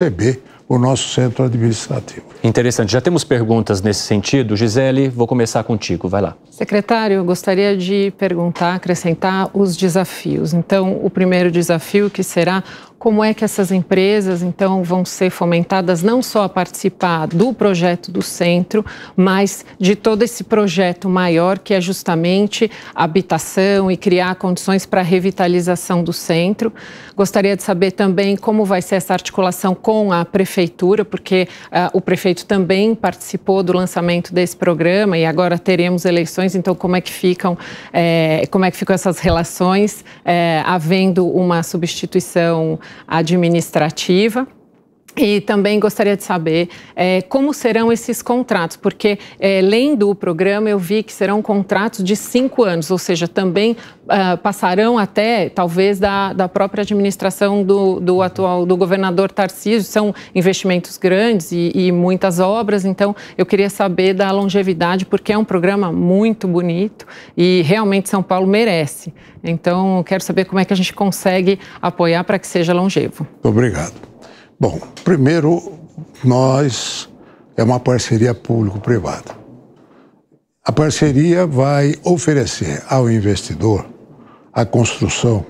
CB o nosso centro administrativo. Interessante. Já temos perguntas nesse sentido. Gisele, vou começar contigo. Vai lá. Secretário, gostaria de perguntar, acrescentar os desafios. Então, o primeiro desafio que será como é que essas empresas, então, vão ser fomentadas não só a participar do projeto do centro, mas de todo esse projeto maior que é justamente habitação e criar condições para a revitalização do centro. Gostaria de saber também como vai ser essa articulação com a prefeitura, porque uh, o prefeito também participou do lançamento desse programa e agora teremos eleições, então como é que ficam, é, como é que ficam essas relações, é, havendo uma substituição administrativa. E também gostaria de saber é, como serão esses contratos, porque é, lendo o programa eu vi que serão contratos de cinco anos, ou seja, também uh, passarão até talvez da, da própria administração do, do atual do governador Tarcísio. São investimentos grandes e, e, muitas obras, então eu queria saber da longevidade, porque é um programa muito bonito e realmente São Paulo merece. Então quero saber como é que a gente consegue apoiar para que seja longevo. obrigado. Bom, primeiro, nós é uma parceria público-privada. A parceria vai oferecer ao investidor a construção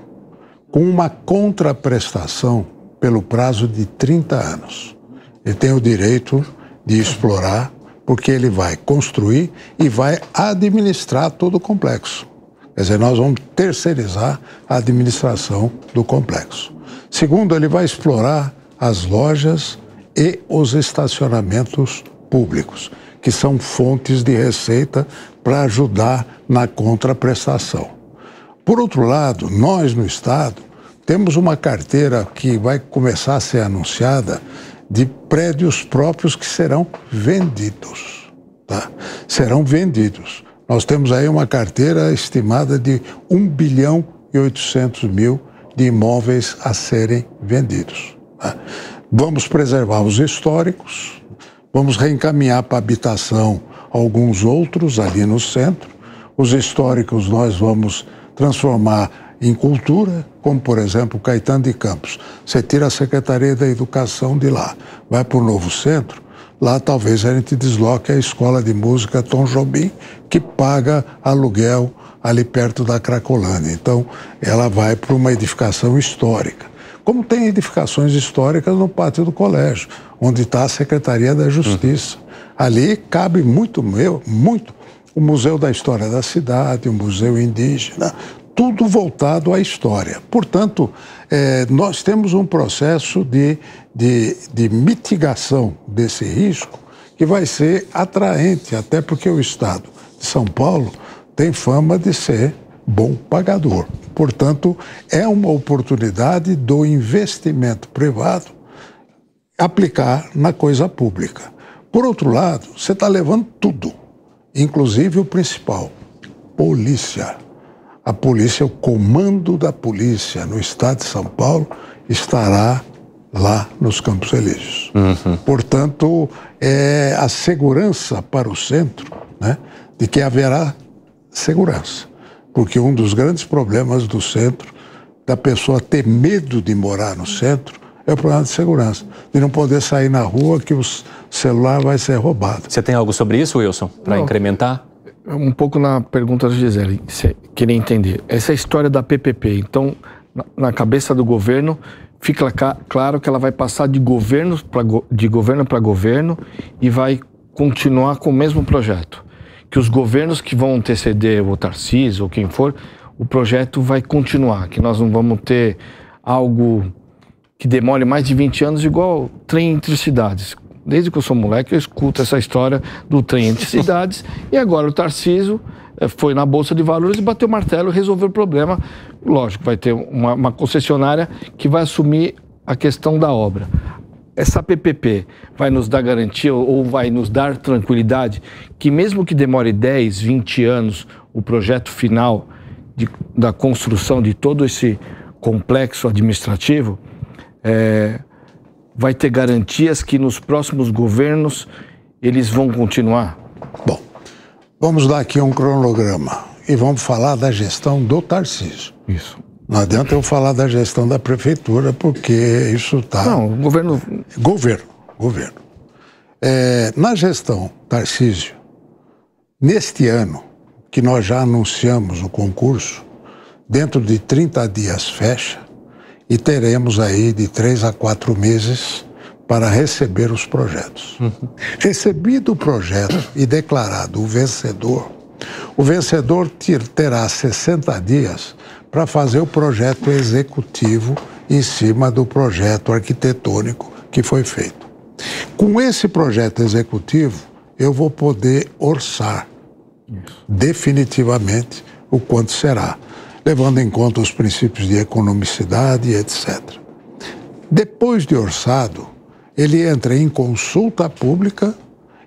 com uma contraprestação pelo prazo de 30 anos. Ele tem o direito de explorar, porque ele vai construir e vai administrar todo o complexo. Quer dizer, nós vamos terceirizar a administração do complexo. Segundo, ele vai explorar as lojas e os estacionamentos públicos, que são fontes de receita para ajudar na contraprestação. Por outro lado, nós no Estado temos uma carteira que vai começar a ser anunciada de prédios próprios que serão vendidos. Tá? Serão vendidos. Nós temos aí uma carteira estimada de 1 bilhão e 800 mil de imóveis a serem vendidos. Né? Vamos preservar os históricos, vamos reencaminhar para habitação alguns outros ali no centro. Os históricos nós vamos transformar em cultura, como por exemplo Caetano de Campos. Você tira a Secretaria da Educação de lá, vai para o novo centro, lá talvez a gente desloque a escola de música Tom Jobim, que paga aluguel ali perto da Cracolândia. Então, ela vai para uma edificação histórica. Como tem edificações históricas no pátio do colégio, onde está a Secretaria da Justiça. Uhum. Ali cabe muito, meu, muito, o Museu da História da Cidade, o Museu Indígena, tudo voltado à história. Portanto, eh, nós temos um processo de, de, de mitigação desse risco que vai ser atraente, até porque o Estado de São Paulo tem fama de ser bom pagador. Portanto, é uma oportunidade do investimento privado aplicar na coisa pública. Por outro lado, você está levando tudo, inclusive o principal: polícia. A polícia, o comando da polícia no estado de São Paulo estará lá nos Campos Elíseos. Uhum. Portanto, é a segurança para o centro, né, de que haverá segurança porque um dos grandes problemas do centro, da pessoa ter medo de morar no centro, é o problema de segurança, de não poder sair na rua que o celular vai ser roubado. Você tem algo sobre isso, Wilson, para incrementar? Um pouco na pergunta do Gisele, queria entender. Essa é história da PPP, então, na cabeça do governo, fica claro que ela vai passar de governo para go governo, governo e vai continuar com o mesmo projeto que os governos que vão anteceder o Tarcísio ou quem for, o projeto vai continuar, que nós não vamos ter algo que demore mais de 20 anos, igual trem entre cidades. Desde que eu sou moleque, eu escuto essa história do trem entre cidades. e agora o Tarciso eh, foi na Bolsa de Valores, bateu o martelo, resolveu o problema. Lógico, vai ter uma, uma concessionária que vai assumir a questão da obra. Essa PPP vai nos dar garantia ou vai nos dar tranquilidade que, mesmo que demore 10, 20 anos o projeto final de, da construção de todo esse complexo administrativo, é, vai ter garantias que nos próximos governos eles vão continuar? Bom, vamos dar aqui um cronograma e vamos falar da gestão do Tarcísio. Isso. Não adianta eu falar da gestão da prefeitura, porque isso está. Não, governo. Governo, governo. É, na gestão, Tarcísio, neste ano, que nós já anunciamos o concurso, dentro de 30 dias fecha e teremos aí de três a quatro meses para receber os projetos. Uhum. Recebido o projeto e declarado o vencedor, o vencedor terá 60 dias para fazer o projeto executivo em cima do projeto arquitetônico que foi feito. Com esse projeto executivo, eu vou poder orçar definitivamente o quanto será, levando em conta os princípios de economicidade, etc. Depois de orçado, ele entra em consulta pública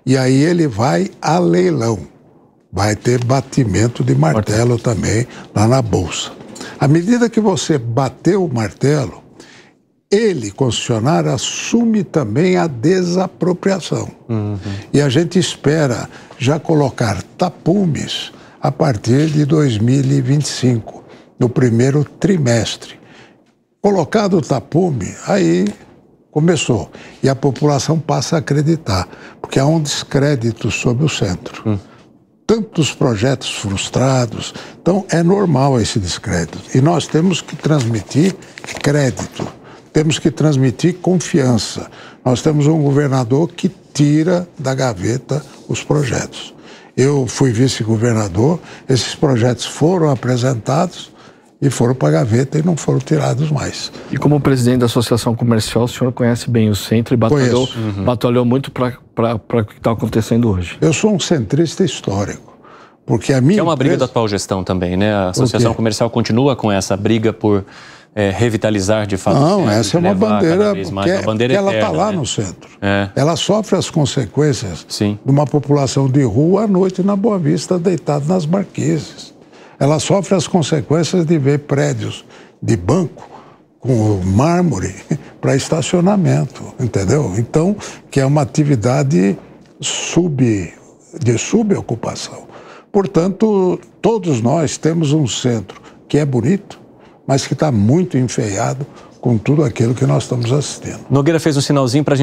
e aí ele vai a leilão vai ter batimento de martelo também lá na bolsa. À medida que você bateu o martelo, ele, concessionário, assume também a desapropriação. Uhum. E a gente espera já colocar tapumes a partir de 2025, no primeiro trimestre. Colocado o tapume, aí começou. E a população passa a acreditar, porque há um descrédito sobre o centro. Uhum tantos projetos frustrados. Então, é normal esse descrédito. E nós temos que transmitir crédito, temos que transmitir confiança. Nós temos um governador que tira da gaveta os projetos. Eu fui vice-governador, esses projetos foram apresentados e foram para a gaveta e não foram tirados mais. E como presidente da Associação Comercial, o senhor conhece bem o centro e batalhou, uhum. batalhou muito para o que está acontecendo hoje. Eu sou um centrista histórico. Porque a minha que é uma briga da atual gestão também, né? A Associação Comercial continua com essa briga por é, revitalizar de fato. Não, centro, né? essa é uma bandeira, mais, uma bandeira ela está lá né? no centro. É. Ela sofre as consequências Sim. de uma população de rua à noite na Boa Vista, deitada nas marquises ela sofre as consequências de ver prédios de banco com mármore para estacionamento, entendeu? Então, que é uma atividade sub, de subocupação. Portanto, todos nós temos um centro que é bonito, mas que está muito enfeiado com tudo aquilo que nós estamos assistindo. Nogueira fez um sinalzinho para a gente.